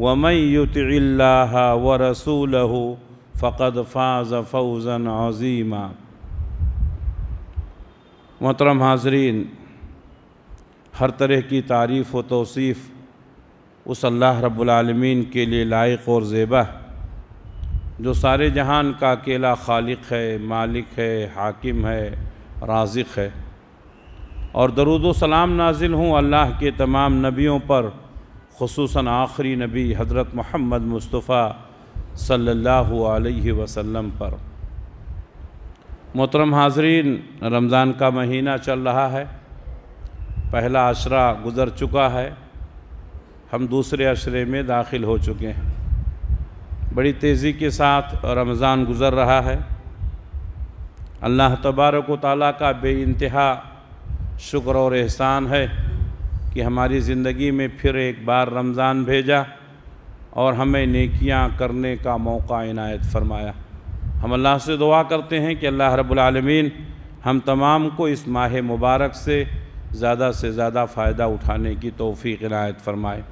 वमई युतिल्लाह व रसूल फ़कद फ़ाज़ फ़ौज़न अज़ीमा मोहतरम हाजरीन हर तरह की तारीफ़ व तोसीफ़ उस अल्लाह रब्लमीन के लिए लायक और ज़ेबा जो सारे जहान का अकेला खालिक है मालिक है हाकिम है राजिक है और दरुद सलाम नाजिल हूँ अल्लाह के तमाम नबियों पर खसूस आखिरी नबी हज़रत महमद मुस्तफ़ा सल्ला वसम पर मोहतरम हाजरीन रमज़ान का महीना चल रहा है पहला अशरा गुज़र चुका है हम दूसरे अशरे में दाखिल हो चुके हैं बड़ी तेज़ी के साथ रमज़ान गुज़र रहा है अल्लाह तबारक ताली का बेानतहा शुक्र और एहसान है कि हमारी ज़िंदगी में फिर एक बार रमज़ान भेजा और हमें नेकियां करने का मौका इनायत फरमाया हम अल्लाह से दुआ करते हैं कि अल्लाह रब्लमीन हम तमाम को इस माह मुबारक से ज़्यादा से ज़्यादा फ़ायदा उठाने की तोफ़ी इनायत फरमाए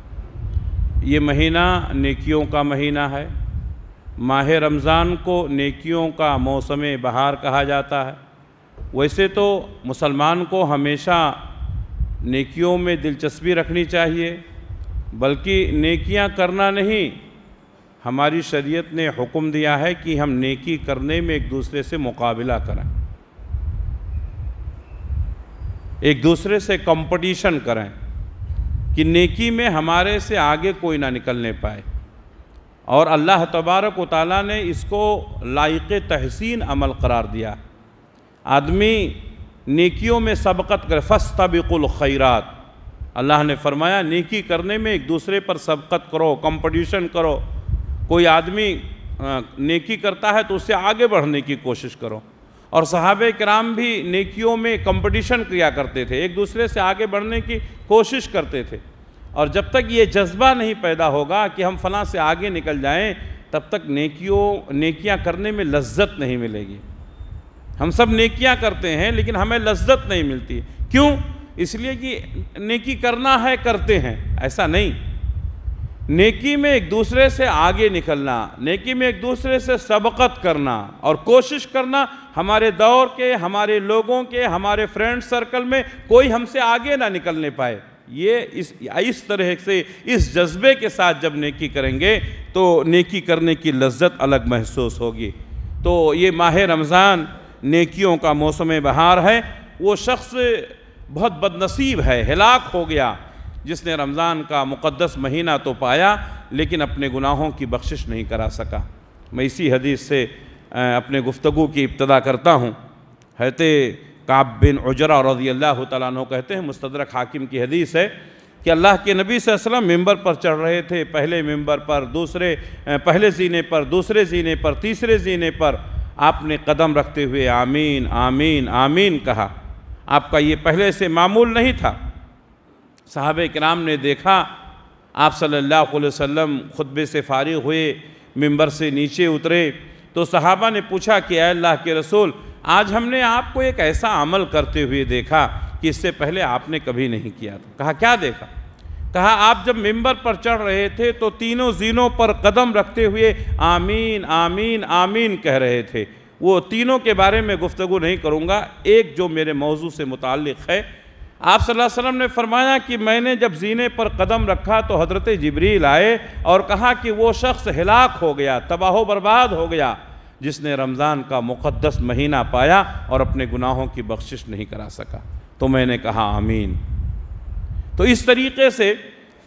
ये महीना नेकियों का महीना है माह रमज़ान को नेकियों का मौसम बहार कहा जाता है वैसे तो मुसलमान को हमेशा नेकियों में दिलचस्पी रखनी चाहिए बल्कि नेकियां करना नहीं हमारी शरीयत ने हुक्म दिया है कि हम नेकी करने में एक दूसरे से मुकाबला करें एक दूसरे से कंपटीशन करें कि नेकी में हमारे से आगे कोई ना निकलने पाए और अल्लाह तबारक ताली ने इसको लायक तहसीन अमल करार दिया आदमी नेकियों में सबकत कर फ़स्तबिकुल खैरात अल्लाह ने फरमाया नेकी करने में एक दूसरे पर सबकत करो कंपटीशन करो कोई आदमी नेकी करता है तो उससे आगे बढ़ने की कोशिश करो और साहब कराम भी नेकियों में कंपटीशन किया करते थे एक दूसरे से आगे बढ़ने की कोशिश करते थे और जब तक ये जज्बा नहीं पैदा होगा कि हम फलां से आगे निकल जाएं तब तक नेकियों नेकियां करने में लज्जत नहीं मिलेगी हम सब नेकियां करते हैं लेकिन हमें लज्जत नहीं मिलती क्यों इसलिए कि नेकी करना है करते हैं ऐसा नहीं नेकी में एक दूसरे से आगे निकलना नेकी में एक दूसरे से सबकत करना और कोशिश करना हमारे दौर के हमारे लोगों के हमारे फ्रेंड सर्कल में कोई हमसे आगे ना निकलने पाए ये इस इस तरह से इस जज्बे के साथ जब नेकी करेंगे तो नेकी करने की लज्जत अलग महसूस होगी तो ये माह रमज़ान नेकियों का मौसम बहार है वो शख्स बहुत बदनसीब है हिलाक हो गया जिसने रमज़ान का मुक़दस महीना तो पाया लेकिन अपने गुनाहों की बख्शिश नहीं करा सका मैं इसी हदीस से अपने गुफ्तु की इब्तदा करता हूँ हैते काब बिन उजरा रजी अल्लाह तु कहते हैं मुस्तरक हाकिम की हदीस है कि अल्लाह के नबी वसल्लम मेंबर पर चढ़ रहे थे पहले मेंबर पर दूसरे पहले जीने पर दूसरे जीने पर तीसरे जीने पर आपने कदम रखते हुए आमीन आमीन आमीन कहा आपका ये पहले से मामूल नहीं था साहब कराम ने देखा आप सल्लल्लाहु अलैहि वसल्लम खुतबे से फारिग हुए मिंबर से नीचे उतरे तो सहाबा ने पूछा कि अल्लाह के रसूल आज हमने आपको एक ऐसा अमल करते हुए देखा कि इससे पहले आपने कभी नहीं किया था कहा क्या देखा कहा आप जब मिंबर पर चढ़ रहे थे तो तीनों जीनों पर कदम रखते हुए आमीन आमीन आमीन कह रहे थे वो तीनों के बारे में गुफ्तु नहीं करूँगा एक जो मेरे मौजू से मुतल है आप सल्लल्लाहु अलैहि वसल्लम ने फरमाया कि मैंने जब जीने पर कदम रखा तो हज़रत जबरील आए और कहा कि वो शख्स हिलाक हो गया तबाह बर्बाद हो गया जिसने रमज़ान का मुक़दस महीना पाया और अपने गुनाहों की बख्शिश नहीं करा सका तो मैंने कहा आमीन तो इस तरीके से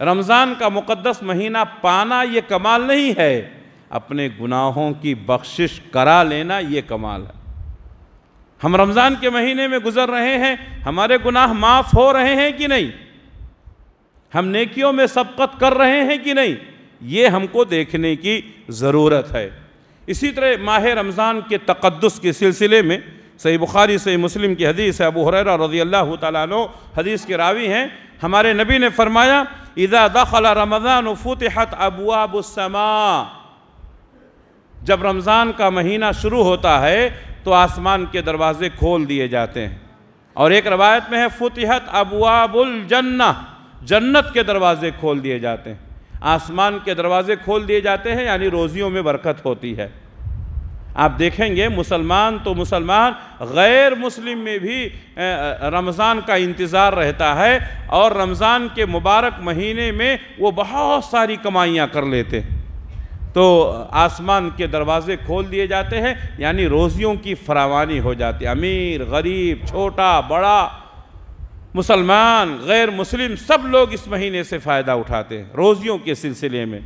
रमज़ान का मुक़दस महीना पाना ये कमाल नहीं है अपने गुनाहों की बख्शिश करा लेना ये कमाल है हम रमज़ान के महीने में गुजर रहे हैं हमारे गुनाह माफ़ हो रहे हैं कि नहीं हम नेकियों में सबकत कर रहे हैं कि नहीं ये हमको देखने की ज़रूरत है इसी तरह माह रमज़ान के तकदस के सिलसिले में सही बुखारी सही मुस्लिम की हदीस है अबू हुरैरा रजी अल्लाह तु हदीस के रावी हैं हमारे नबी ने फरमाया इज़ा दखला रमज़ान फ़तहत अबुआबुलसमा जब रमज़ान का महीना शुरू होता है तो आसमान के दरवाज़े खोल दिए जाते हैं और एक रवायत में है फ़तहत अबुआबुल जन्नत के दरवाज़े खोल दिए जाते हैं आसमान के दरवाज़े खोल दिए जाते हैं यानी रोज़ियों में बरकत होती है आप देखेंगे मुसलमान तो मुसलमान गैर मुस्लिम में भी रमज़ान का इंतज़ार रहता है और रमज़ान के मुबारक महीने में वो बहुत सारी कमाइयाँ कर लेते तो आसमान के दरवाज़े खोल दिए जाते हैं यानी रोज़ियों की फरावानी हो जाती है अमीर गरीब छोटा बड़ा मुसलमान गैर मुस्लिम सब लोग इस महीने से फ़ायदा उठाते हैं रोज़ियों के सिलसिले में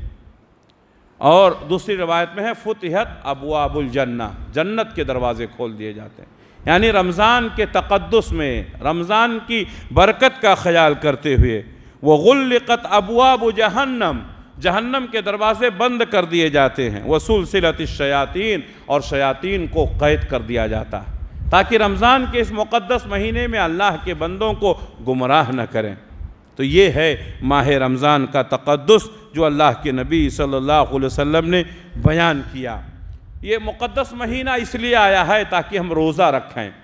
और दूसरी रिवायत में है फ़ुतहत अबुआबुल जन्ना जन्नत के दरवाज़े खोल दिए जाते हैं यानी रमज़ान के तक़दस में रमज़ान की बरकत का ख्याल करते हुए वह गुल्लत अबुआब जहन्नम जहन्नम के दरवाज़े बंद कर दिए जाते हैं वह सुलसिलत शयातीन और शयातीन को क़ैद कर दिया जाता है ताकि रमज़ान के इस मुक़दस महीने में अल्लाह के बंदों को गुमराह न करें तो ये है माह रमज़ान का तक़दस जो अल्लाह के नबी सल्लल्लाहु अलैहि वसल्लम ने बयान किया ये मुक़दस महीना इसलिए आया है ताकि हम रोज़ा रखें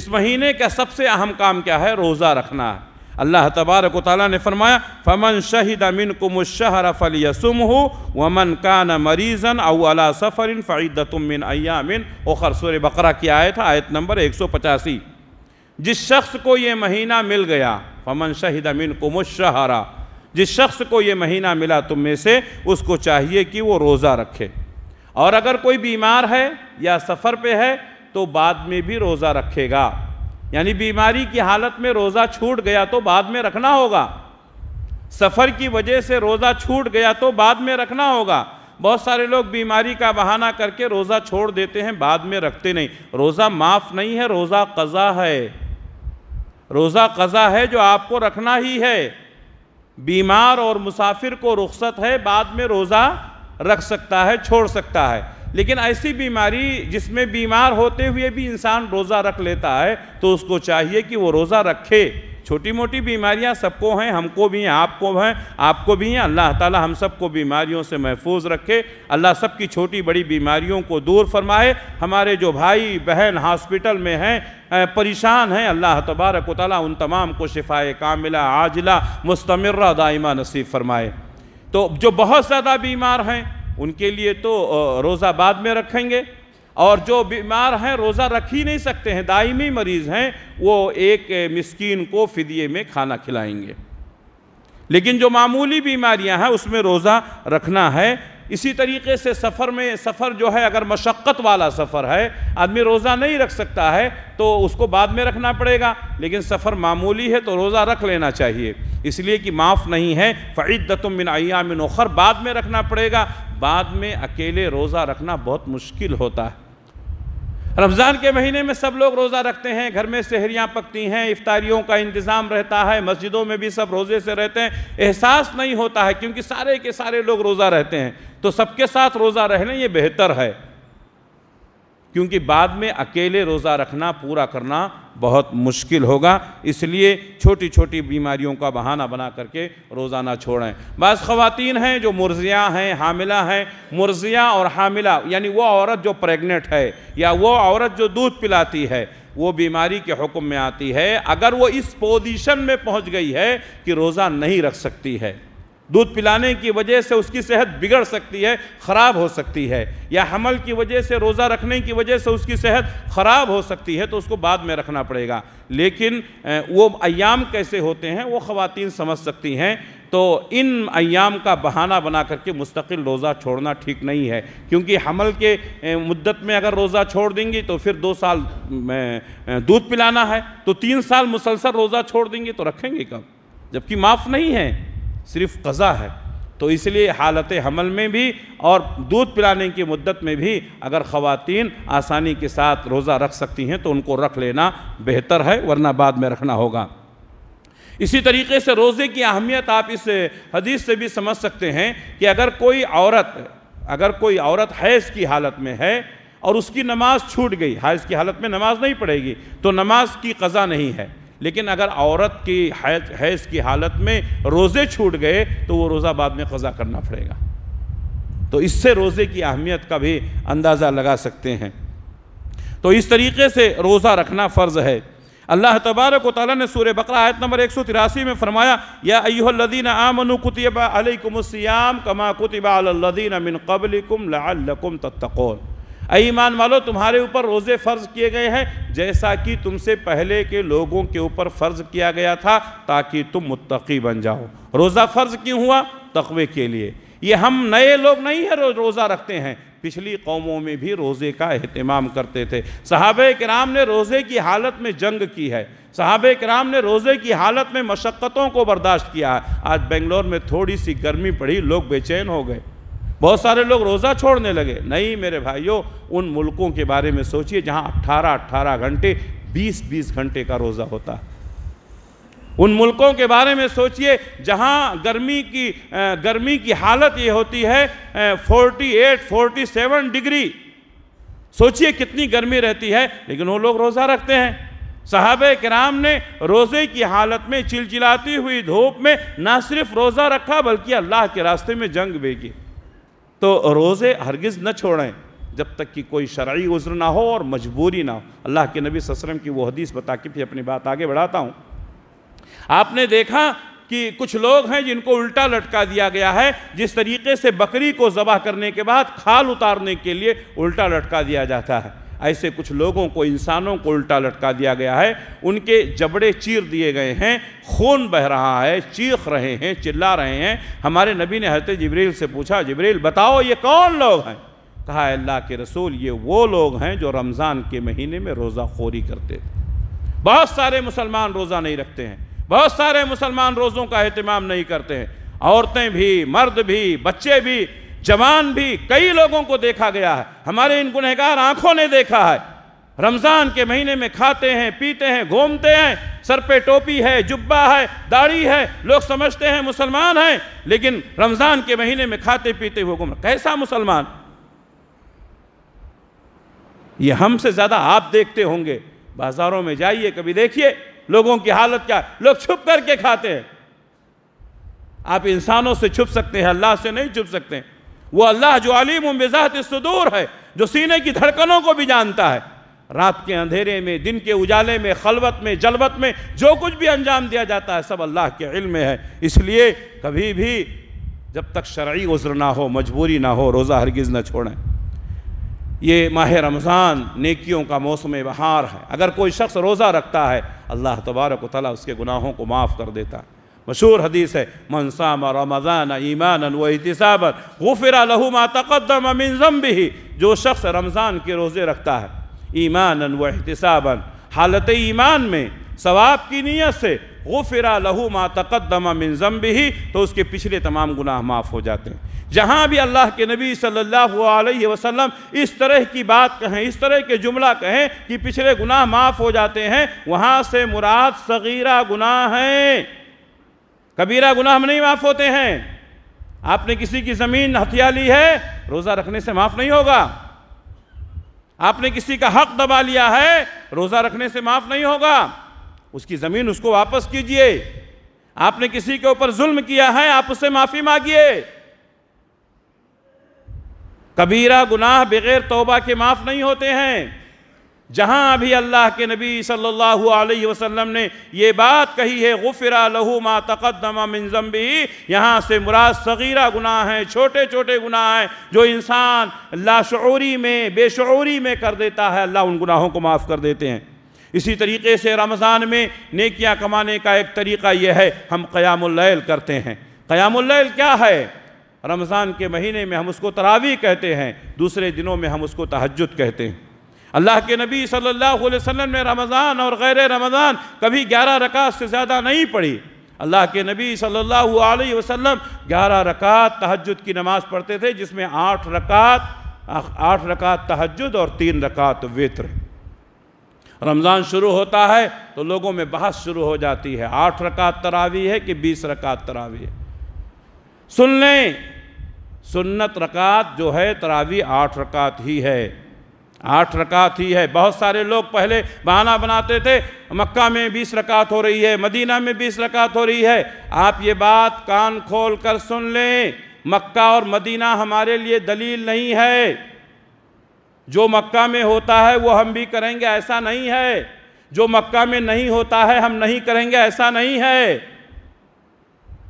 इस महीने का सबसे अहम काम क्या है रोज़ा रखना है अल्लाह तबारक ताली ने फरमाया फ़मन शहीद अमिन कुमशहर फल यसुम हो वमन कान मरीज़न अला सफ़रिन फ़ैदतमिन अयामिन ओखर सुर बकरा की आयत आयत नंबर एक सौ पचासी जिस शख्स को ये महीना मिल गया फमन शहीद अमीन मुशहरा जिस शख्स को ये महीना मिला तुम में से उसको चाहिए कि वो रोज़ा रखे और अगर कोई बीमार है या सफ़र पे है तो बाद में भी रोज़ा रखेगा यानी बीमारी की हालत में रोज़ा छूट गया तो बाद में रखना होगा सफ़र की वजह से रोज़ा छूट गया तो बाद में रखना होगा बहुत सारे लोग बीमारी का बहाना करके रोज़ा छोड़ देते हैं बाद में रखते नहीं रोज़ा माफ़ नहीं है रोज़ा कज़ा है रोज़ा कज़ा है जो आपको रखना ही है बीमार और मुसाफिर को रुख्सत है बाद में रोज़ा रख सकता है छोड़ सकता है लेकिन ऐसी बीमारी जिसमें बीमार होते हुए भी इंसान रोज़ा रख लेता है तो उसको चाहिए कि वो रोज़ा रखे छोटी मोटी बीमारियां सबको हैं हमको भी हैं आपको हैं आपको भी हैं अल्लाह ताला हम सबको बीमारियों से महफूज रखे अल्लाह सब की छोटी बड़ी बीमारियों को दूर फरमाए हमारे जो भाई बहन हॉस्पिटल में हैं परेशान हैं अल्लाह तबारक ताली उन तमाम को शिफाए कामिला आजिला मुस्तमर दाइमा नसीब फरमाए तो जो बहुत ज़्यादा बीमार हैं उनके लिए तो रोज़ा बाद में रखेंगे और जो बीमार हैं रोज़ा रख ही नहीं सकते हैं दायमी मरीज़ हैं वो एक मिस्कीन को फिदिए में खाना खिलाएंगे लेकिन जो मामूली बीमारियां हैं उसमें रोज़ा रखना है इसी तरीके से सफ़र में सफ़र जो है अगर मशक्क़त वाला सफ़र है आदमी रोज़ा नहीं रख सकता है तो उसको बाद में रखना पड़ेगा लेकिन सफ़र मामूली है तो रोज़ा रख लेना चाहिए इसलिए कि माफ़ नहीं है फ़ैदतमिन अयामिन उखर बाद में रखना पड़ेगा बाद में अकेले रोज़ा रखना बहुत मुश्किल होता है रमज़ान के महीने में सब लोग रोज़ा रखते हैं घर में सहरियाँ पकती हैं इफ्तारियों का इंतज़ाम रहता है मस्जिदों में भी सब रोज़े से रहते हैं एहसास नहीं होता है क्योंकि सारे के सारे लोग रोज़ा रहते हैं तो सबके साथ रोज़ा रहना ये बेहतर है क्योंकि बाद में अकेले रोज़ा रखना पूरा करना बहुत मुश्किल होगा इसलिए छोटी छोटी बीमारियों का बहाना बना करके रोज़ाना छोड़ें बस ख़वातीन हैं जो मुर्ज़ियाँ हैं हामिला हैं मुर्ज़ियाँ और हामिला यानी वो औरत जो प्रेग्नेंट है या वो औरत जो दूध पिलाती है वो बीमारी के हुक्म में आती है अगर वो इस पोजीशन में पहुंच गई है कि रोज़ा नहीं रख सकती है दूध पिलाने की वजह से उसकी सेहत बिगड़ सकती है ख़राब हो सकती है या हमल की वजह से रोज़ा रखने की वजह से उसकी सेहत ख़राब हो सकती है तो उसको बाद में रखना पड़ेगा लेकिन वो अयाम कैसे होते हैं वो ख़वातीन समझ सकती हैं तो इन अयाम का बहाना बना करके मुस्तकिल रोज़ा छोड़ना ठीक नहीं है क्योंकि हमल के मुद्दत में अगर रोज़ा छोड़ देंगी तो फिर दो साल दूध पिलाना है तो तीन साल मुसलसल रोज़ा छोड़ देंगे तो रखेंगे कब जबकि माफ़ नहीं है सिर्फ कज़ा है तो इसलिए हालत हमल में भी और दूध पिलाने की मुद्दत में भी अगर ख़वातीन आसानी के साथ रोज़ा रख सकती हैं तो उनको रख लेना बेहतर है वरना बाद में रखना होगा इसी तरीके से रोज़े की अहमियत आप इस हदीस से भी समझ सकते हैं कि अगर कोई औरत अगर कोई औरत हैज़ की हालत में है और उसकी नमाज़ छूट गई हैज़ की हालत में नमाज़ नहीं पढ़ेगी तो नमाज की कज़ा नहीं है लेकिन अगर औरत की हैज की हालत में रोज़े छूट गए तो वो रोज़ा बाद में क़ज़ा करना पड़ेगा तो इससे रोज़े की अहमियत का भी अंदाज़ा लगा सकते हैं तो इस तरीके से रोज़ा रखना फ़र्ज़ है अल्लाह तबारक वाली ने सूर बकरा आयत नंबर एक सौ तिरासी में फरमाया या अयोलदीन आमनु कमा कुतबा अलदीन लकुम ईमान वालों तुम्हारे ऊपर रोज़े फ़र्ज किए गए हैं जैसा कि तुमसे पहले के लोगों के ऊपर फ़र्ज किया गया था ताकि तुम मुत्तकी बन जाओ रोज़ा फ़र्ज क्यों हुआ तकवे के लिए ये हम नए लोग नहीं हैं रोज रोज़ा रखते हैं पिछली कौमों में भी रोज़े का अहतमाम करते थे साहब कराम ने रोज़े की हालत में जंग की है साहब कराम ने रोज़े की हालत में मशक्क़तों को बर्दाश्त किया है आज बेंगलोर में थोड़ी सी गर्मी पड़ी लोग बेचैन हो गए बहुत सारे लोग रोज़ा छोड़ने लगे नहीं मेरे भाइयों उन मुल्कों के बारे में सोचिए जहाँ 18-18 घंटे 20-20 घंटे का रोज़ा होता है उन मुल्कों के बारे में सोचिए जहाँ गर्मी की गर्मी की हालत ये होती है 48, 47 डिग्री सोचिए कितनी गर्मी रहती है लेकिन वो लोग रोज़ा रखते हैं साहब कराम ने रोज़े की हालत में चिलचिलाती हुई धूप में ना सिर्फ रोज़ा रखा बल्कि अल्लाह के रास्ते में जंग भेगी तो रोज़े हरगिज़ न छोड़ें जब तक कि कोई शराई उज़्र ना हो और मजबूरी ना हो अल्लाह के नबी ससरम की वो हदीस बता के फिर अपनी बात आगे बढ़ाता हूँ आपने देखा कि कुछ लोग हैं जिनको उल्टा लटका दिया गया है जिस तरीके से बकरी को ज़बह करने के बाद खाल उतारने के लिए उल्टा लटका दिया जाता है ऐसे कुछ लोगों को इंसानों को उल्टा लटका दिया गया है उनके जबड़े चीर दिए गए हैं खून बह रहा है चीख रहे हैं चिल्ला रहे हैं हमारे नबी ने हजरत जबरील से पूछा जबरील बताओ ये कौन लोग हैं कहा अल्लाह के रसूल ये वो लोग हैं जो रमज़ान के महीने में रोज़ा खोरी करते थे बहुत सारे मुसलमान रोज़ा नहीं रखते हैं बहुत सारे मुसलमान रोज़ों का अहतमाम नहीं करते हैं औरतें भी मर्द भी बच्चे भी जवान भी कई लोगों को देखा गया है हमारे इन गुनहगार आंखों ने देखा है रमज़ान के महीने में खाते हैं पीते हैं घूमते हैं सर पे टोपी है जुब्बा है दाढ़ी है लोग समझते हैं मुसलमान हैं लेकिन रमज़ान के महीने में खाते पीते हुए घूम कैसा मुसलमान ये हमसे ज़्यादा आप देखते होंगे बाज़ारों में जाइए कभी देखिए लोगों की हालत क्या है लोग छुप करके खाते हैं आप इंसानों से छुप सकते हैं अल्लाह से नहीं छुप सकते हैं वो अल्लाह जो अलीम बेजात सदूर है जो सीने की धड़कनों को भी जानता है रात के अंधेरे में दिन के उजाले में खलवत में जलवत में जो कुछ भी अंजाम दिया जाता है सब अल्लाह के इल्म में है इसलिए कभी भी जब तक शर्य उज्र ना हो मजबूरी ना हो रोज़ा हरगिज़ ना छोड़ें ये माह रमज़ान नेकियों का मौसम बहार है अगर कोई शख्स रोज़ा रखता है अल्लाह तबारक ताली उसके गुनाहों को माफ़ कर देता है मशहूर हदीस है मनसाम रमज़ान ईमान व एहतसाबर गुफिर लहुमा तकदम अमिन जम्बी जो शख्स रमज़ान के रोज़े रखता है ईमान व हालत ईमान में सवाब की नीयत से गुफिर लहुमा तकदम अमिन जम्बी तो उसके पिछले तमाम गुनाह माफ़ हो जाते हैं जहाँ भी अल्लाह के नबी सल्लल्लाहु अलैहि वसल्लम इस तरह की बात कहें इस तरह के जुमला कहें कि पिछले गुनाह माफ़ हो जाते हैं वहाँ से मुराद सगीरा गुनाह हैं कबीरा गुनाह नहीं माफ़ होते हैं आपने किसी की ज़मीन हथिया ली है रोज़ा रखने से माफ़ नहीं होगा आपने किसी का हक दबा लिया है रोज़ा रखने से माफ़ नहीं होगा उसकी ज़मीन उसको वापस कीजिए आपने किसी के ऊपर जुल्म किया है आप उससे माफ़ी मांगिए कबीरा गुनाह बगैर तोबा के माफ़ नहीं होते हैं जहाँ अभी अल्लाह के नबी सल्लल्लाहु अलैहि वसल्लम ने ये बात कही है गुफरा लहू मा तकदमा मिनजम्बी यहाँ से मुराद सगीरा गुनाह हैं छोटे छोटे गुनाह हैं जो इंसान लाशौरी में बेशौरी में कर देता है अल्लाह उन गुनाहों को माफ़ कर देते हैं इसी तरीके से रमज़ान में नेकियां कमाने का एक तरीका यह है हम क़यामल करते हैं क़यामल क्या है रमज़ान के महीने में हम उसको तरावी कहते हैं दूसरे दिनों में हम उसको तहजद कहते हैं अल्लाह के नबी सल्लल्लाहु अलैहि वसल्लम ने रमज़ान और गैर रमज़ान कभी ग्यारह रकात से ज़्यादा नहीं पढ़ी अल्लाह के नबी सल्लल्लाहु अलैहि वसल्लम ग्यारह रकात तहजद की नमाज़ पढ़ते थे जिसमें आठ रकात आठ रकात तहजद और तीन रकात वित्र रमज़ान शुरू होता है तो लोगों में बहस शुरू हो जाती है आठ रकात तरावी है कि बीस रकात तरावी है सुन लें सुन्नत रकात जो है तरावी आठ रकात ही है आठ रकात ही है बहुत सारे लोग पहले बहाना बनाते थे मक्का में बीस रकात हो रही है मदीना में बीस रकात हो रही है आप ये बात कान खोल कर सुन लें मक्का और मदीना हमारे लिए दलील नहीं है जो मक्का में होता है वो हम भी करेंगे ऐसा नहीं है जो मक्का में नहीं होता है हम नहीं करेंगे ऐसा नहीं है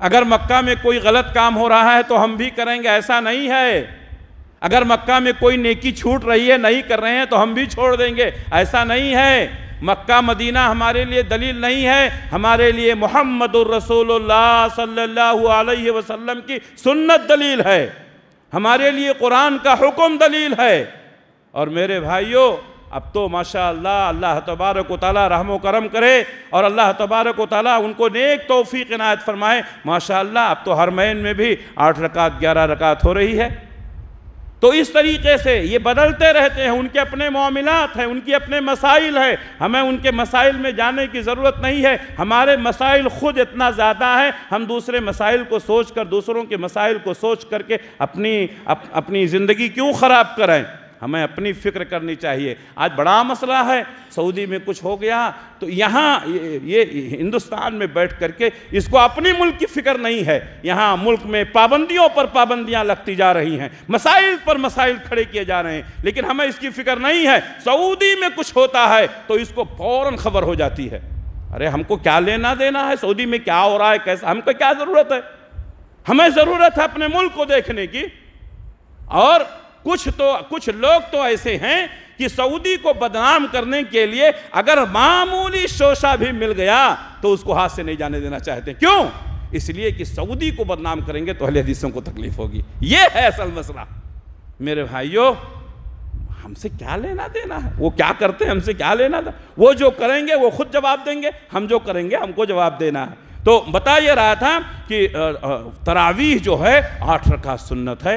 अगर मक्का में कोई गलत काम हो रहा है तो हम भी करेंगे ऐसा नहीं है अगर मक्का में कोई नेकी छूट रही है नहीं कर रहे हैं तो हम भी छोड़ देंगे ऐसा नहीं है मक्का मदीना हमारे लिए दलील नहीं है हमारे लिए मोहम्मद रसोल्ला वसल्लम की सुन्नत दलील है हमारे लिए कुरान का हुक्म दलील है और मेरे भाइयों अब तो माशा अल्लाह अल्लाह तबारक ताली रहम करम करे और अल्लाह तबारक ताली उनको नेक तोफ़ी इनायत फरमाए माशा अल्लाह अब तो हर मैन में भी आठ रकात ग्यारह रकात हो रही है तो इस तरीके से ये बदलते रहते हैं उनके अपने मामलात हैं उनके अपने मसाइल हैं हमें उनके मसाइल में जाने की ज़रूरत नहीं है हमारे मसाइल ख़ुद इतना ज़्यादा है हम दूसरे मसाइल को सोच कर दूसरों के मसाइल को सोच करके अपनी अप, अपनी ज़िंदगी क्यों ख़राब कराएँ हमें अपनी फ़िक्र करनी चाहिए आज बड़ा मसला है सऊदी में कुछ हो गया तो यहाँ ये, ये हिंदुस्तान में बैठ करके इसको अपने मुल्क की फ़िक्र नहीं है यहाँ मुल्क में पाबंदियों पर पाबंदियाँ लगती जा रही हैं मसाइल पर मसाइल खड़े किए जा रहे हैं लेकिन हमें इसकी फ़िक्र नहीं है सऊदी में कुछ होता है तो इसको फ़ौर खबर हो जाती है अरे हमको क्या लेना देना है सऊदी में क्या हो रहा है कैसा हमको क्या ज़रूरत है हमें ज़रूरत है अपने मुल्क को देखने की और कुछ तो कुछ लोग तो ऐसे हैं कि सऊदी को बदनाम करने के लिए अगर मामूली शोषा भी मिल गया तो उसको हाथ से नहीं जाने देना चाहते क्यों इसलिए कि सऊदी को बदनाम करेंगे तो अहले हदीसों को तकलीफ होगी ये है असल मसला मेरे भाइयों हमसे क्या लेना देना है वो क्या करते हैं हमसे क्या लेना था वो जो करेंगे वो खुद जवाब देंगे हम जो करेंगे हमको जवाब देना है तो बता ये रहा था कि तरावीह जो है आठ रखा सुन्नत है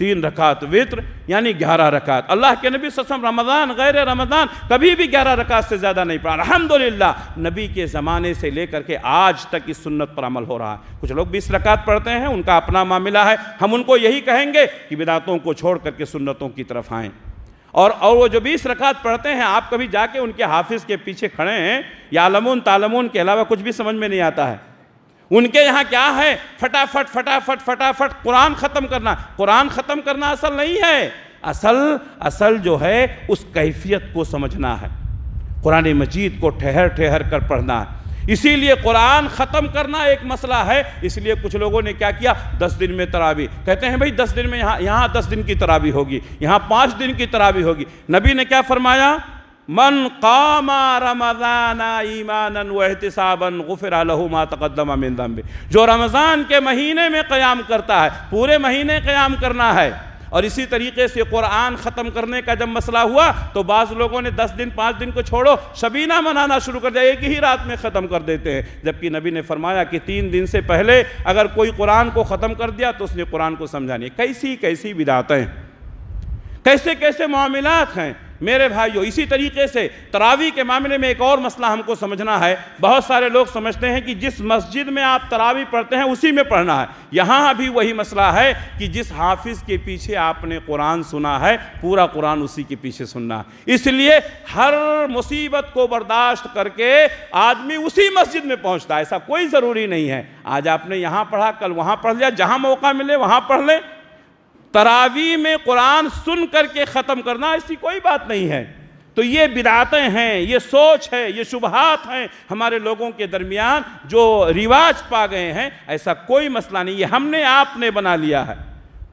तीन रकात वित्र यानी ग्यारह रकात अल्लाह के नबी ससम रमदान गैर रमज़ान कभी भी ग्यारह रकात से ज़्यादा नहीं पढ़ा अलहमदिल्ला नबी के ज़माने से लेकर के आज तक इस सुन्नत पर अमल हो रहा है कुछ लोग बीस रकात पढ़ते हैं उनका अपना मामला है हम उनको यही कहेंगे कि बिदातों को छोड़ करके सुन्नतों की तरफ आएँ और और वो जो बीस रकात पढ़ते हैं आप कभी जाके उनके हाफिज़ के पीछे खड़े हैं या आलमून तालमून के अलावा कुछ भी समझ में नहीं आता है उनके यहाँ क्या है फटाफट फटाफट फटाफट कुरान ख़त्म करना कुरान ख़त्म करना असल नहीं है असल असल जो है उस कैफियत को समझना है कुरान मजीद को ठहर ठहर कर पढ़ना है इसीलिए कुरान ख़त्म करना एक मसला है इसलिए कुछ लोगों ने क्या किया दस दिन में तरावी कहते हैं भाई दस दिन में यहाँ यहाँ दस दिन की तरावी होगी यहाँ पाँच दिन की तरावी होगी नबी ने क्या फरमाया मन कामा रमज़ाना ईमान वहतसाबन गुफर लहुमा तकदमा मिनदम्बे जो रमज़ान के महीने में क्याम करता है पूरे महीने क्याम करना है और इसी तरीके से कुरान ख़त्म करने का जब मसला हुआ तो बाज़ लोगों ने दस दिन पाँच दिन को छोड़ो शबीना मनाना शुरू कर दिया एक ही रात में ख़त्म कर देते हैं जबकि नबी ने फरमाया कि तीन दिन से पहले अगर कोई कुरान को ख़त्म कर दिया तो उसने कुरान को समझा नहीं कैसी कैसी विदातें कैसे कैसे मामलात हैं मेरे भाइयों इसी तरीके से तरावी के मामले में एक और मसला हमको समझना है बहुत सारे लोग समझते हैं कि जिस मस्जिद में आप तरावी पढ़ते हैं उसी में पढ़ना है यहाँ भी वही मसला है कि जिस हाफिज़ के पीछे आपने कुरान सुना है पूरा कुरान उसी के पीछे सुनना है इसलिए हर मुसीबत को बर्दाश्त करके आदमी उसी मस्जिद में पहुँचता है ऐसा कोई ज़रूरी नहीं है आज आपने यहाँ पढ़ा कल वहाँ पढ़ लिया जहाँ मौका मिले वहाँ पढ़ लें तरावी में कुरान सुन करके ख़त्म करना ऐसी कोई बात नहीं है तो ये बिदातें हैं ये सोच है ये शुभहात हैं हमारे लोगों के दरमियान जो रिवाज पा गए हैं ऐसा कोई मसला नहीं ये हमने आपने बना लिया है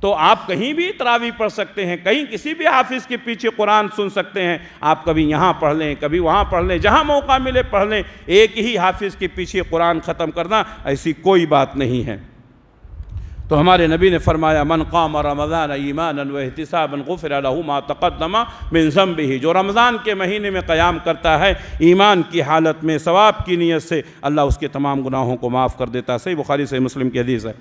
तो आप कहीं भी तरावी पढ़ सकते हैं कहीं किसी भी हाफिज़ के पीछे कुरान सुन सकते हैं आप कभी यहाँ पढ़ लें कभी वहाँ पढ़ लें जहाँ मौका मिले पढ़ लें एक ही हाफिज़ के पीछे कुरान ख़त्म करना ऐसी कोई बात नहीं है तो हमारे नबी ने फरमाया मन काम रमज़ान ईमान वहतसाबन गुफर लहुमा तकदमा मिनजम भी जो रमज़ान के महीने में क़याम करता है ईमान की हालत में सवाब की नीयत से अल्लाह उसके तमाम गुनाहों को माफ़ कर देता है सही बुखारी से मुस्लिम की हदीस है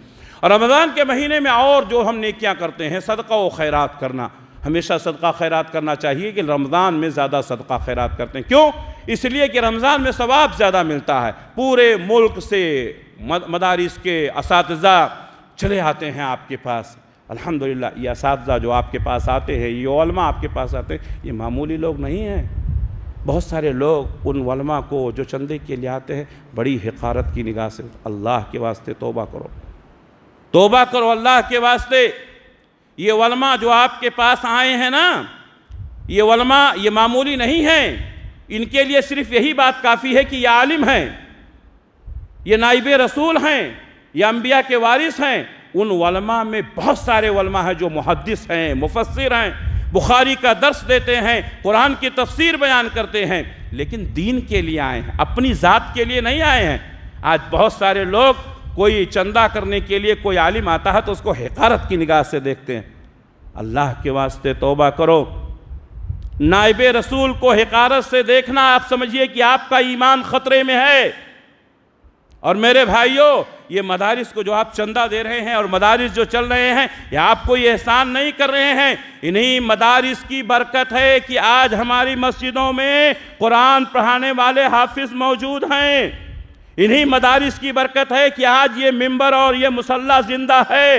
और रमज़ान के महीने में और जो हम नेकियाँ करते हैं सदका व खैरात करना हमेशा सदका खैरात करना चाहिए कि रमज़ान में ज़्यादा सदका खैरात करते हैं क्यों इसलिए कि रमज़ान में सवाब ज़्यादा मिलता है पूरे मुल्क से मदारिस के इस चले आते हैं आपके पास अल्हम्दुलिल्लाह ये इस जो आपके पास आते हैं ये ओलमा आपके पास आते हैं ये मामूली लोग नहीं हैं बहुत सारे लोग उन वलमा को जो चंदे के लिए आते हैं बड़ी हकारत की निगाह से अल्लाह के वास्ते तोबा करो तोबा करो अल्लाह के वास्ते ये वलमा जो आपके पास आए हैं ना ये वलमा ये मामूली नहीं हैं इनके लिए सिर्फ यही बात काफ़ी है कि ये आलिम हैं ये नाइब रसूल हैं या अम्बिया के वारिस हैं उन वलमा में बहुत सारे वलमा हैं जो मुहदस हैं मुफसर हैं बुखारी का दर्श देते हैं कुरान की तफसीर बयान करते हैं लेकिन दीन के लिए आए हैं अपनी ज़ात के लिए नहीं आए हैं आज बहुत सारे लोग कोई चंदा करने के लिए कोई आलिम आता है तो उसको हकारत की निगाह से देखते हैं अल्लाह के वास्ते तोबा करो नायब रसूल को हकारत से देखना आप समझिए कि आपका ईमान ख़तरे में है और मेरे भाइयों ये मदारिस को जो आप चंदा दे रहे हैं और मदारिस जो चल रहे हैं ये आपको ये एहसान नहीं कर रहे हैं इन्हीं मदारिस की बरकत है कि आज हमारी मस्जिदों में कुरान पढ़ाने वाले हाफिज मौजूद हैं इन्हीं मदारिस की बरकत है कि आज ये मिंबर और ये मुसल्ला जिंदा है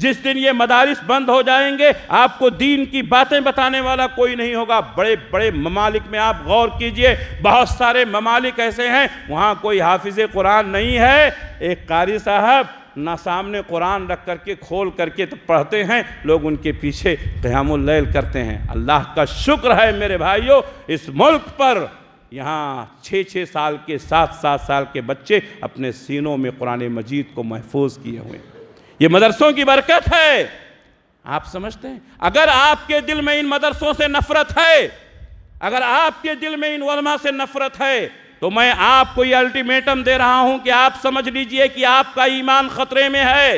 जिस दिन ये मदारिस बंद हो जाएंगे आपको दीन की बातें बताने वाला कोई नहीं होगा बड़े बड़े ममालिक में आप गौर कीजिए बहुत सारे ममालिक ऐसे हैं वहाँ कोई हाफिज कुरान नहीं है एक कारी साहब ना सामने कुरान रख करके खोल करके तो पढ़ते हैं लोग उनके पीछे क़यामुल्लैल करते हैं अल्लाह का शुक्र है मेरे भाइयों इस मुल्क पर यहाँ छः छः साल के सात सात साल के बच्चे अपने सीनों में कुरान मजीद को महफूज किए हुए हैं ये मदरसों की बरकत है आप समझते हैं अगर आपके दिल में इन मदरसों से नफरत है अगर आपके दिल में इन वलमा से नफरत है तो मैं आपको ये अल्टीमेटम दे रहा हूं कि आप समझ लीजिए कि आपका ईमान खतरे में है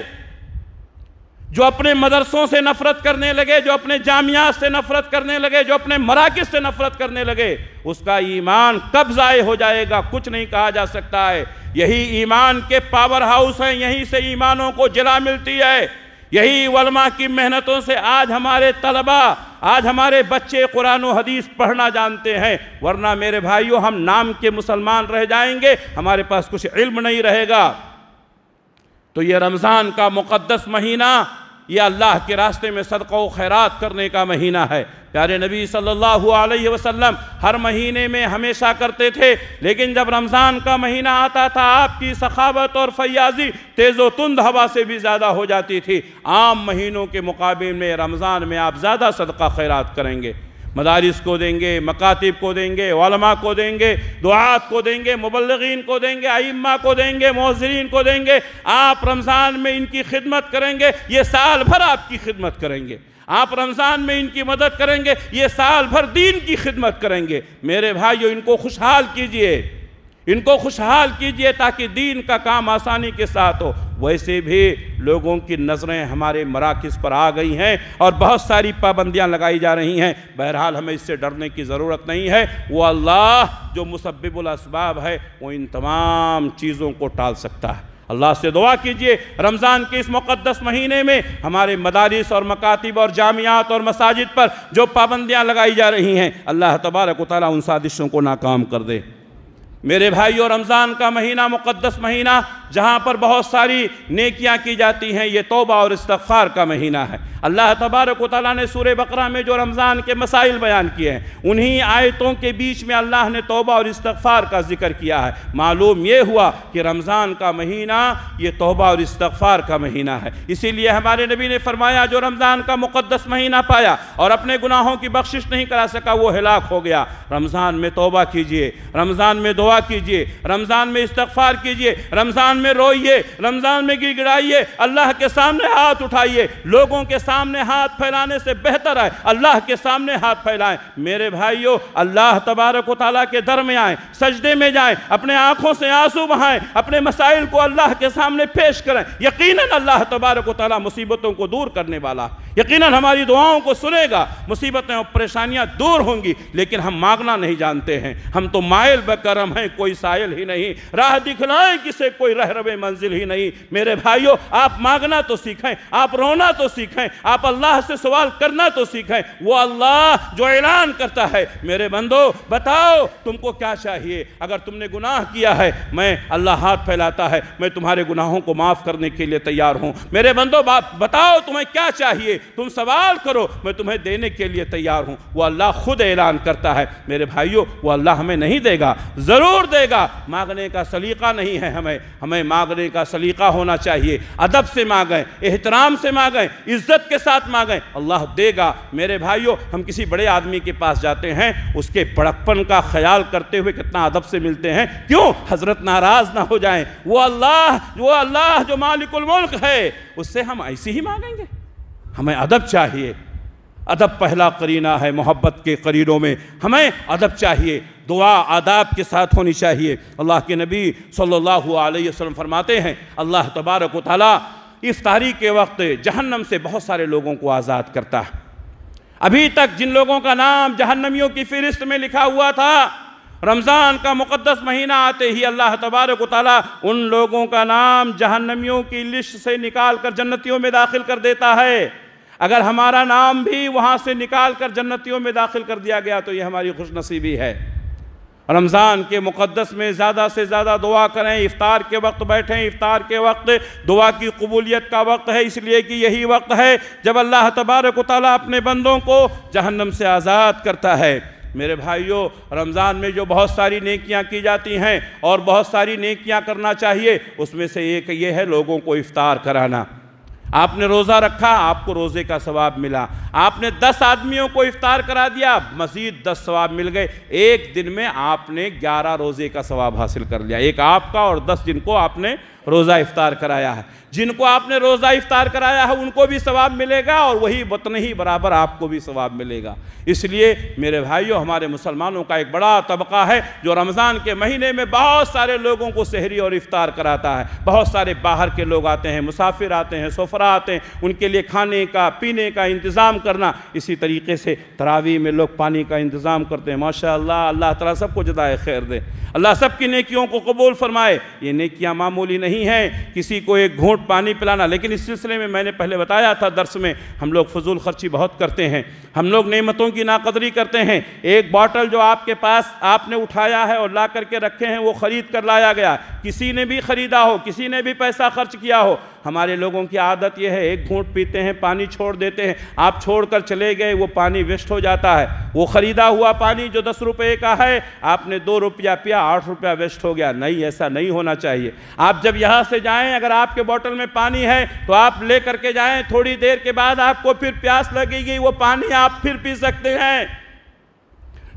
जो अपने मदरसों से नफरत करने लगे जो अपने जामियात से नफरत करने लगे जो अपने मराकज से नफरत करने लगे उसका ईमान कब ज़ाय हो जाएगा कुछ नहीं कहा जा सकता है यही ईमान के पावर हाउस हैं यहीं से ईमानों को जला मिलती है यही वलमा की मेहनतों से आज हमारे तलबा आज हमारे बच्चे कुरान हदीस पढ़ना जानते हैं वरना मेरे भाइयों हम नाम के मुसलमान रह जाएंगे हमारे पास कुछ इल्म नहीं रहेगा तो ये रमज़ान का मुक़दस महीना ये अल्लाह के रास्ते में सदक़ खैरात करने का महीना है प्यारे नबी सल्लल्लाहु अलैहि वसल्लम हर महीने में हमेशा करते थे लेकिन जब रमज़ान का महीना आता था आपकी सखावत और फयाजी तेज़ो तुंद हवा से भी ज़्यादा हो जाती थी आम महीनों के मुकाबले में रमज़ान में आप ज़्यादा सदका खैरात करेंगे मदारिस को देंगे मकातिब को देंगे वालमा को देंगे दुआत को देंगे मुबलगिन को देंगे आइम्मा को देंगे मोजरीन को देंगे आप रमज़ान में इनकी खिदमत करेंगे ये साल भर आपकी खिदमत करेंगे आप रमज़ान में इनकी मदद करेंगे ये साल भर दीन की खिदमत करेंगे मेरे भाइयों इनको खुशहाल कीजिए इनको खुशहाल कीजिए ताकि दीन का काम आसानी के साथ हो वैसे भी लोगों की नज़रें हमारे मराकज़ पर आ गई हैं और बहुत सारी पाबंदियां लगाई जा रही हैं बहरहाल हमें इससे डरने की ज़रूरत नहीं है वो अल्लाह जो मुसब्बुलसबाब है वो इन तमाम चीज़ों को टाल सकता है अल्लाह से दुआ कीजिए रमज़ान के इस मुक़दस महीने में हमारे मदारस और मकातब और जामियात और मसाजिद पर जो पाबंदियाँ लगाई जा रही हैं अल्लाह तबारक ताली उन साजिशों को नाकाम कर दे मेरे भाई और रमज़ान का महीना मुक़दस महीना जहाँ पर बहुत सारी नेकियाँ की जाती हैं ये तोबा और इस्तफ़ार का महीना है अल्लाह तबारक वाली ने सूर बकरा में जो रमज़ान के मसाइल बयान किए हैं उन्हीं आयतों के बीच में अल्लाह ने तोबा और इस्तफ़ार का जिक्र किया है मालूम ये हुआ कि रमज़ान का महीना ये तोबा और इस्तफ़ार का महीना है इसीलिए हमारे नबी ने फरमाया जो रमज़ान का मुक़दस महीना पाया और अपने गुनाहों की बख्शिश नहीं करा सका वो हिलाक हो गया रमज़ान में तोबा कीजिए रमज़ान में दुआ कीजिए रमज़ान में इस्तफ़ार कीजिए रमज़ान में रोइए रमज़ान में गिड़गिड़ाइए अल्लाह के सामने हाथ उठाइए लोगों के सामने हाथ फैलाने से बेहतर है अल्लाह के सामने हाथ फैलाएं मेरे भाइयों अल्लाह तबारक वाली के दर में आए सजदे में जाए अपने आंखों से आंसू बहाएं अपने मसाइल को अल्लाह के सामने पेश करें यकीन अल्लाह तबारक वाली मुसीबतों को दूर करने वाला यकीन हमारी दुआओं को सुनेगा मुसीबतें और परेशानियां दूर होंगी लेकिन हम मांगना नहीं जानते हैं हम तो मायल बकरम हैं कोई सायल ही नहीं राह दिखलाएं किसे कोई रह सहरब मंजिल ही नहीं मेरे भाइयों आप मांगना तो सीखें आप रोना तो सीखें आप अल्लाह से सवाल करना तो सीखें वो अल्लाह जो ऐलान करता है मेरे बंदो बताओ तुमको क्या चाहिए अगर तुमने गुनाह किया है मैं अल्लाह हाथ फैलाता है मैं तुम्हारे गुनाहों को माफ़ करने के लिए तैयार हूँ मेरे बंदो बाप बताओ तुम्हें क्या चाहिए तुम सवाल करो मैं तुम्हें देने के लिए तैयार हूँ वो अल्लाह खुद ऐलान करता है मेरे भाइयों वो अल्लाह हमें नहीं देगा ज़रूर देगा मांगने का सलीका नहीं है हमें हमें में मांगने का सलीका होना चाहिए अदब से मांगें एहतराम से मांगें इज़्ज़त के साथ मांगें अल्लाह देगा मेरे भाइयों हम किसी बड़े आदमी के पास जाते हैं उसके बड़प्पन का ख्याल करते हुए कितना अदब से मिलते हैं क्यों हज़रत नाराज़ ना हो जाए वो अल्लाह वो अल्लाह जो मुल्क है उससे हम ऐसे ही मांगेंगे हमें अदब चाहिए अदब पहला करीना है मोहब्बत के करीनों में हमें अदब चाहिए दुआ आदाब के साथ होनी चाहिए अल्लाह के नबी सल्लल्लाहु अलैहि वसल्लम फरमाते हैं अल्लाह तबारक ताली इस तारीख के वक्त जहन्नम से बहुत सारे लोगों को आज़ाद करता है अभी तक जिन लोगों का नाम जहन्नमियों की फहरिस्त में लिखा हुआ था रमज़ान का मुक़दस महीना आते ही अल्लाह तबारक ताली उन लोगों का नाम जहन्नमियों की लिस्ट से निकाल कर जन्नतियों में दाखिल कर देता है अगर हमारा नाम भी वहाँ से निकाल कर जन्नतियों में दाखिल कर दिया गया तो ये हमारी खुशनसीबी है रमज़ान के मुक़दस में ज़्यादा से ज़्यादा दुआ करें इफ़ार के वक्त बैठें इफ़ार के वक्त दुआ की कबूलियत का वक्त है इसलिए कि यही वक्त है जब अल्लाह तबारक ताली अपने बंदों को जहन्नम से आज़ाद करता है मेरे भाइयों रमज़ान में जो बहुत सारी नेकियां की जाती हैं और बहुत सारी नेकियां करना चाहिए उसमें से एक ये है लोगों को इफ़ार कराना आपने रोज़ा रखा आपको रोज़े का सवाब मिला आपने दस आदमियों को इफ्तार करा दिया मज़ीद दस सवाब मिल गए एक दिन में आपने ग्यारह रोज़े का सवाब हासिल कर लिया एक आपका और दस जिनको आपने रोज़ा इफ्तार कराया है जिनको आपने रोज़ा इफ्तार कराया है उनको भी सवाब मिलेगा और वही वतन ही बराबर आपको भी सवाब मिलेगा इसलिए मेरे भाइयों हमारे मुसलमानों का एक बड़ा तबका है जो रमज़ान के महीने में बहुत सारे लोगों को शहरी और इफ्तार कराता है बहुत सारे बाहर के लोग आते हैं मुसाफिर आते हैं सफरा आते हैं उनके लिए खाने का पीने का इंतज़ाम करना इसी तरीके से तरावी में लोग पानी का इंतज़ाम करते हैं माशा अल्लाह अल्लाह तला सबको जदाय खैर दे अल्लाह सब की नेकियों को कबूल फरमाए ये नकियाँ मामूली नहीं नहीं है किसी को एक घूंट पानी पिलाना लेकिन इस सिलसिले में मैंने पहले बताया था दर्श में हम लोग फजूल खर्ची बहुत करते हैं हम लोग नेमतों की नाकदरी करते हैं एक बॉटल जो आपके पास आपने उठाया है और ला करके रखे हैं वो ख़रीद कर लाया गया किसी ने भी ख़रीदा हो किसी ने भी पैसा खर्च किया हो हमारे लोगों की आदत यह है एक घूंट पीते हैं पानी छोड़ देते हैं आप छोड़ कर चले गए वो पानी वेस्ट हो जाता है वो ख़रीदा हुआ पानी जो दस रुपये का है आपने दो रुपया पिया आठ रुपया वेस्ट हो गया नहीं ऐसा नहीं होना चाहिए आप जब यहाँ से जाएँ अगर आपके बॉटल में पानी है तो आप ले करके जाएँ थोड़ी देर के बाद आपको फिर प्यास लगेगी वो पानी आप फिर पी सकते हैं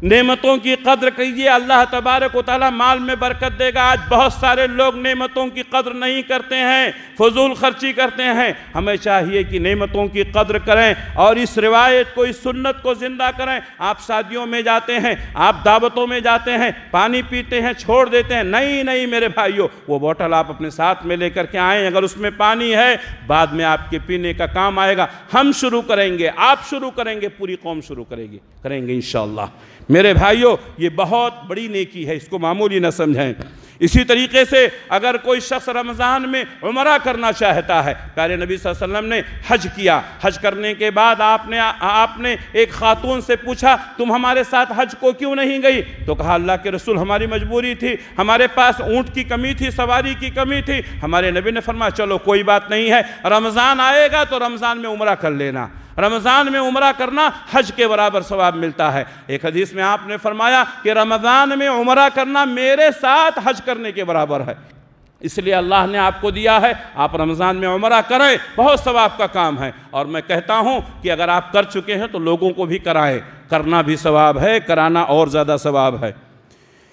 नेमतों की कदर कीजिए अल्लाह तबारक वाली माल में बरकत देगा आज बहुत सारे लोग नेमतों की कदर नहीं करते हैं फजूल खर्ची करते हैं हमें चाहिए कि नेमतों की कदर करें और इस रिवायत को इस सुन्नत को ज़िंदा करें आप शादियों में जाते हैं आप दावतों में जाते हैं पानी पीते हैं छोड़ देते हैं नहीं नहीं मेरे भाइयों वो बॉटल आप अपने साथ में लेकर के आएँ अगर उसमें पानी है बाद में आपके पीने का काम आएगा हम शुरू करेंगे आप शुरू करेंगे पूरी कौम शुरू करेगी करेंगे इन मेरे भाइयों ये बहुत बड़ी नेकी है इसको मामूली न समझें इसी तरीके से अगर कोई शख्स रमज़ान में उमरा करना चाहता है प्यारे नबी वसल्लम ने हज किया हज करने के बाद आपने आपने एक खातून से पूछा तुम हमारे साथ हज को क्यों नहीं गई तो कहा अल्लाह के रसूल हमारी मजबूरी थी हमारे पास ऊँट की कमी थी सवारी की कमी थी हमारे नबी ने फरमाया चलो कोई बात नहीं है रमज़ान आएगा तो रमज़ान में उम्र कर लेना रमज़ान में उम्र करना हज के बराबर सवाब मिलता है एक हदीस में आपने फरमाया कि रमज़ान में उम्र करना मेरे साथ हज करने के बराबर है इसलिए अल्लाह ने आपको दिया है आप रमज़ान में उमरा करें बहुत सवाब का काम है और मैं कहता हूँ कि अगर आप कर चुके हैं तो लोगों को भी कराएं करना भी सवाब है कराना और ज़्यादा सवाब है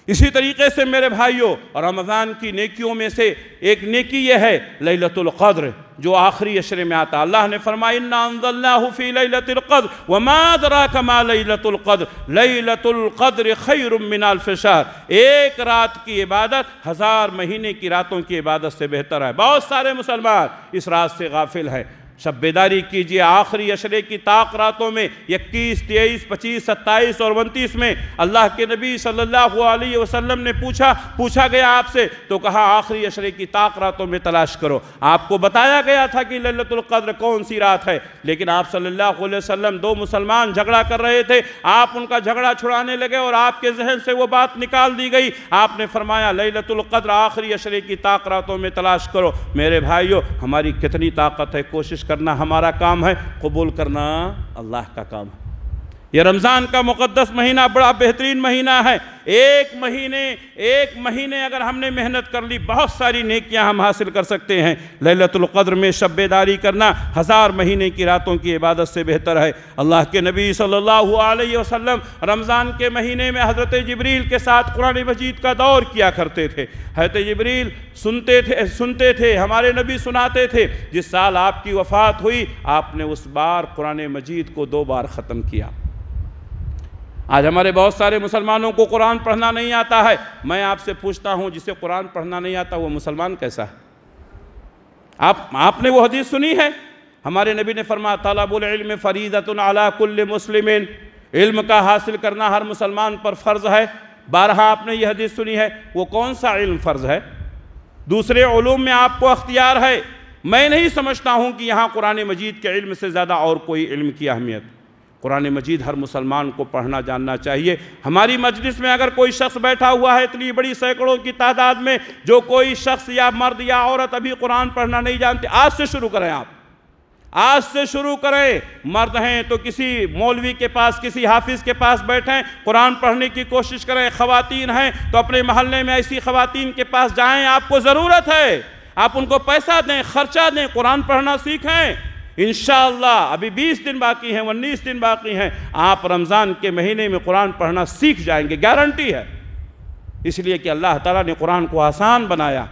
इसी तरीके से मेरे भाइयों रमज़ान की नेकियों में से एक नेकी यह है लतुल्क़द्र जो आखिरी अशरे में आता अल्लाह ने फ़रमाइनाफ़ी ललतुल्क़द्र व मादरा कमा लई लतुल्क़द्र खैरमिनफ़ार एक रात की इबादत हज़ार महीने की रातों की इबादत से बेहतर है बहुत सारे मुसलमान इस रात से गाफिल हैं सब बेदारी कीजिए आखिरी अशरे की ताक रातों में इक्कीस तेईस पच्चीस सत्ताईस और उनतीस में अल्लाह के नबी सल्लल्लाहु अलैहि वसल्लम ने पूछा पूछा गया आपसे तो कहा आखिरी अशरे की ताक रातों में तलाश करो आपको बताया गया था कि लल्लतुल्क़द्र कौन सी रात है लेकिन आप सल्लल्लाहु अलैहि वसल्लम दो मुसलमान झगड़ा कर रहे थे आप उनका झगड़ा छुड़ाने लगे और आपके जहन से वो बात निकाल दी गई आपने फरमाया ललतुल्क़द्र आखिरी अशरे की ताक रातों में तलाश करो मेरे भाइयों हमारी कितनी ताकत है कोशिश कर करना हमारा काम है कबूल करना अल्लाह का काम है ये रमज़ान का मुक़दस महीना बड़ा बेहतरीन महीना है एक महीने एक महीने अगर हमने मेहनत कर ली बहुत सारी नेकियां हम हासिल कर सकते हैं ललतुल्क़द्र में शब्बेदारी करना हज़ार महीने की रातों की इबादत से बेहतर है अल्लाह के नबी सल्लल्लाहु अलैहि वसल्लम रमज़ान के महीने में हज़रत जबरील के साथ कुरान मजीद का दौर किया करते थे हजरत जबरील सुनते थे सुनते थे हमारे नबी सुनाते थे जिस साल आपकी वफ़ात हुई आपने उस बार कुरान मजीद को दो बार ख़त्म किया आज हमारे बहुत सारे मुसलमानों को कुरान पढ़ना नहीं आता है मैं आपसे पूछता हूँ जिसे कुरान पढ़ना नहीं आता वो मुसलमान कैसा है आप आपने वो हदीस सुनी है हमारे नबी ने फरमा तलाबुल्म फ़रीदतुल्लाकुल्ल मुस्लिम इल्म का हासिल करना हर मुसलमान पर फ़र्ज़ है बारह आपने यह हदीस सुनी है वो कौन सा इल्म फ़र्ज़ है दूसरे ूम में आपको अख्तियार है मैं नहीं समझता हूँ कि यहाँ कुरान मजीद के इल्म से ज़्यादा और कोई इल्म की अहमियत कुरान मजीद हर मुसलमान को पढ़ना जानना चाहिए हमारी मजलिस में अगर कोई शख्स बैठा हुआ है इतनी बड़ी सैकड़ों की तादाद में जो कोई शख्स या मर्द या औरत अभी कुरान पढ़ना नहीं जानते आज से शुरू करें आप आज से शुरू करें मर्द हैं तो किसी मौलवी के पास किसी हाफिज़ के पास बैठें कुरान पढ़ने की कोशिश करें ख़वातीन हैं तो अपने महल्ले में ऐसी ख़वातीन के पास जाएं आपको ज़रूरत है आप उनको पैसा दें ख़र्चा दें कुरान पढ़ना सीखें इन अभी बीस दिन बाकी हैं उन्नीस दिन बाकी हैं आप रमज़ान के महीने में कुरान पढ़ना सीख जाएंगे गारंटी है इसलिए कि अल्लाह ताला ने कुरान को आसान बनाया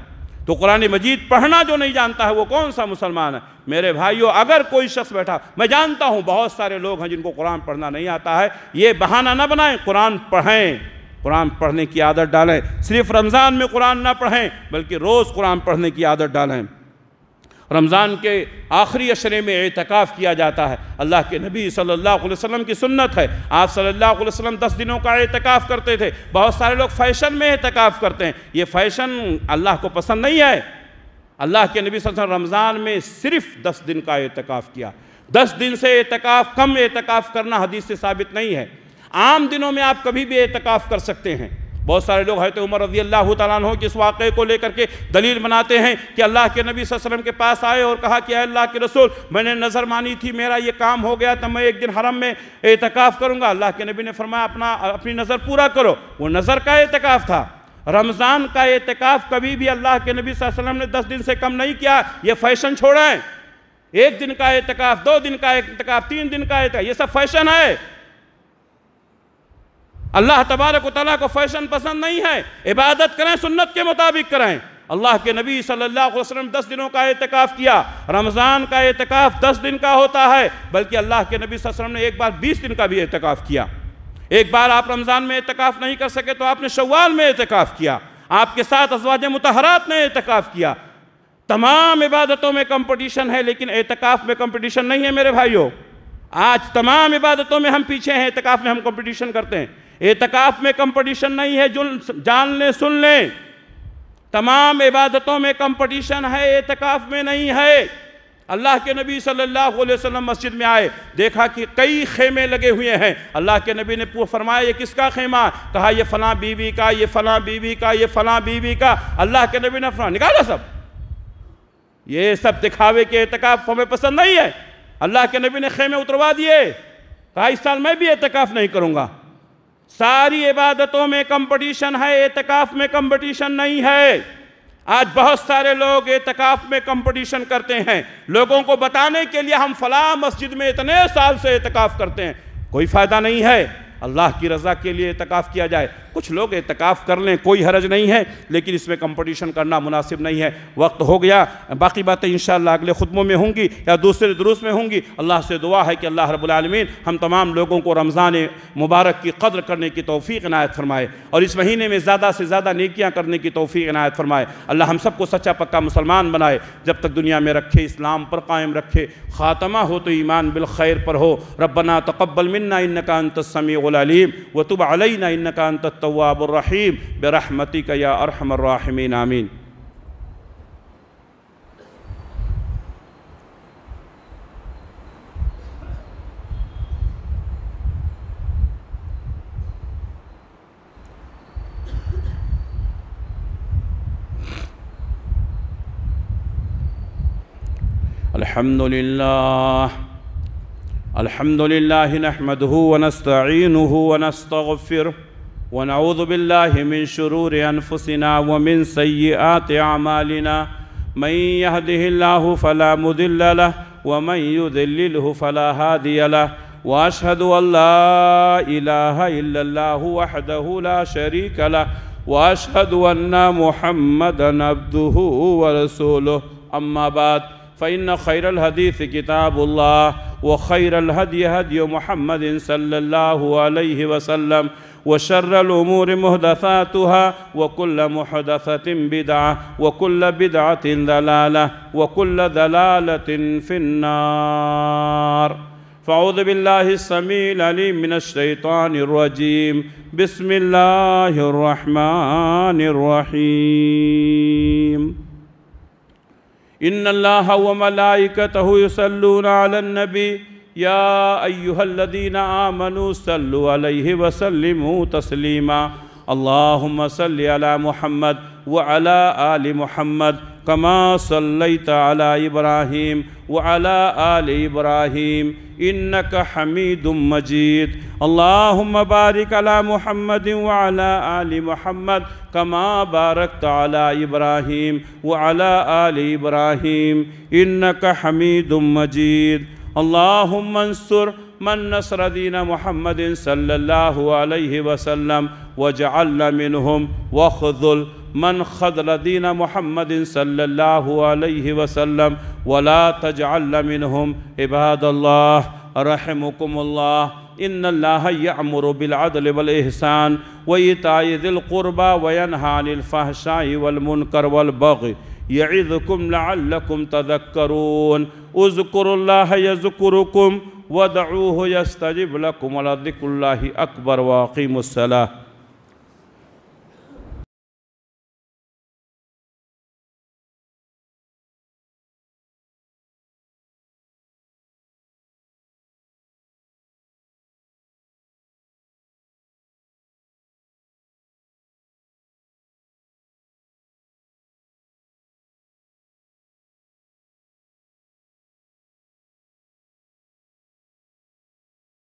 तो कुरान मजीद पढ़ना जो नहीं जानता है वो कौन सा मुसलमान है मेरे भाइयों अगर कोई शख्स बैठा मैं जानता हूँ बहुत सारे लोग हैं जिनको कुरान पढ़ना नहीं आता है ये बहाना ना बनाएं कुरान पढ़ें कुरान पढ़ने की आदत डालें सिर्फ रमज़ान में कुरान ना पढ़ें बल्कि रोज़ कुरान पढ़ने की आदत डालें रमज़ान के आखिरी अशरे में एतकाफ़ किया जाता है अल्लाह के नबी सल्लल्लाहु अलैहि वसल्लम की सुन्नत है आप सल्लल्लाहु अलैहि वसल्लम दस दिनों का एतकाफ़ करते थे बहुत सारे लोग फ़ैशन में एतकाफ़ करते हैं ये फ़ैशन अल्लाह को पसंद नहीं है अल्लाह के नबी वसल्लम रमज़ान में सिर्फ दस दिन का एतकाफ़ किया दस दिन से एतकाफ़ कम एतकाफ़ करना हदीस से साबित नहीं है आम दिनों में आप कभी भी एतकाफ़ कर सकते हैं बहुत सारे लोग तो उमर रजी अल्लाह तु कि इस वाक़े को लेकर के दलील बनाते हैं कि अल्लाह के नबी वसल्लम के पास आए और कहा कि अल्लाह के रसूल मैंने नज़र मानी थी मेरा ये काम हो गया तो मैं एक दिन हरम में एहतिकाफ़ करूँगा अल्लाह के नबी ने फरमाया अपना अपनी नज़र पूरा करो वो नज़र का एहतिकाफ था रमज़ान का एहतिकाफ़ कभी भी अल्लाह के नबी वसल्लम ने दस दिन से कम नहीं किया ये फैशन छोड़ा है एक दिन का एहतिकाफ़ दो दिन का एहतिकाफ तीन दिन का एहतिकाफ़ ये सब फैशन है अल्लाह तबारक वाली को फैशन पसंद नहीं है इबादत करें सुन्नत के मुताबिक करें अल्लाह के नबी सल्लल्लाहु अलैहि वसल्लम दस दिनों का एहतिकाफ़ किया रमज़ान का एहतिकाफ़ दस दिन का होता है बल्कि अल्लाह के नबी वसल्लम ने एक बार बीस दिन का भी एहतिकाफ़ किया एक बार आप रमज़ान में एहतिकाफ़ नहीं कर सके तो आपने शवाल में एहतिकाफ़ किया आपके साथ अजवाज मतहरात ने एहतिकाफ़ किया तमाम इबादतों में कंपटीशन है लेकिन एहतिकाफ़ में कंपटीशन नहीं है मेरे भाइयों आज तमाम इबादतों में हम पीछे हैं एहतिकाफ़ में हम कंपटीशन करते हैं एतकाफ में कंपटीशन नहीं है जुल जान लें सुन लें तमाम इबादतों में कंपटीशन है एतकाफ में नहीं है अल्लाह के नबी सल्लल्लाहु अलैहि वसल्लम मस्जिद में आए देखा कि कई खेमे लगे हुए हैं अल्लाह के नबी ने फरमाया ये किसका खेमा कहा ये फ़लाँ बीवी का ये फ़लाँ बीवी का ये फ़लाँ बीवी का अल्लाह के नबी ने फला निकाला सब ये सब दिखावे के एहतकाफ हमें पसंद नहीं है अल्लाह के नबी ने खेमे उतरवा दिए कहा इस साल मैं भी एहतकाफ नहीं करूँगा सारी इबादतों में कंपटीशन है एतकाफ़ में कंपटीशन नहीं है आज बहुत सारे लोग एतकाफ़ में कंपटीशन करते हैं लोगों को बताने के लिए हम फला मस्जिद में इतने साल से एतकाफ़ करते हैं कोई फ़ायदा नहीं है अल्लाह की रज़ा के लिए एतकाफ़ किया जाए कुछ लोग एतकाफ़ कर लें कोई हरज नहीं है लेकिन इसमें कंपटीशन करना मुनासिब नहीं है वक्त हो गया बाकी बातें इन अगले खुदमों में होंगी या दूसरे दुरुस में होंगी अल्लाह से दुआ है कि अल्लाह रबालमीन हम तमाम लोगों को रमज़ान मुबारक की कदर करने की तोफ़ी इनायत फरमाए और इस महीने में ज़्यादा से ज़्यादा नेकियाँ करने की तोफ़ी इनायत फरमाए अल्लाह हम सबको सच्चा पक्का मुसलमान बनाए जब तक दुनिया में रखे इस्लाम पर कायम रखे ख़ात्मा हो तो ईमान बिलखैर पर हो रबना तकबल मन्ना इनका अंतसमी वलालीम व तुब अलना का अंत التواب الرحيم برحمتك يا أرحم الراحمين آمين الحمد لله الحمد لله نحمده ونستعينه ونستغفره ونعوذ بالله من شرور أنفسنا ومن سيئات أعمالنا من يهده الله فلا مذل له ومن يذلله فلا هادي له وأشهد أن لا إله إلا الله وحده لا شريك له وأشهد أن محمدا عبده ورسوله أما بعد فإن خير الحديث كتاب الله وخير الهدي هدي محمد صلى الله عليه وسلم وشر الأمور مهدفاتها وكل محدثة بدعة وكل بدعة ذلالة وكل ذلالة في النار فأعوذ بالله السميع العليم من الشيطان الرجيم بسم الله الرحمن الرحيم إن الله وملائكته يصلون على النبي يا أيها الذين آمنوا صلوا عليه وسلموا تسليما اللهم صل على محمد وعلى آل محمد كما صليت على إبراهيم وعلى آل إبراهيم إنك حميد مجيد اللهم بارك على محمد وعلى آل محمد كما باركت على إبراهيم وعلى آل إبراهيم إنك حميد مجيد اللهم انصر من نصر دين محمد صلى الله عليه وسلم واجعلنا منهم واخذل من خذل دين محمد صلى الله عليه وسلم ولا تجعلنا منهم عباد الله رحمكم الله إن الله يأمر بالعدل والإحسان وإيتاء ذي القربى وينهى عن الفحشاء والمنكر والبغي يعظكم لعلكم تذكرون اذكروا الله يذكركم ودعوه يستجب لكم ولذكر الله أكبر وأقيموا الصلاة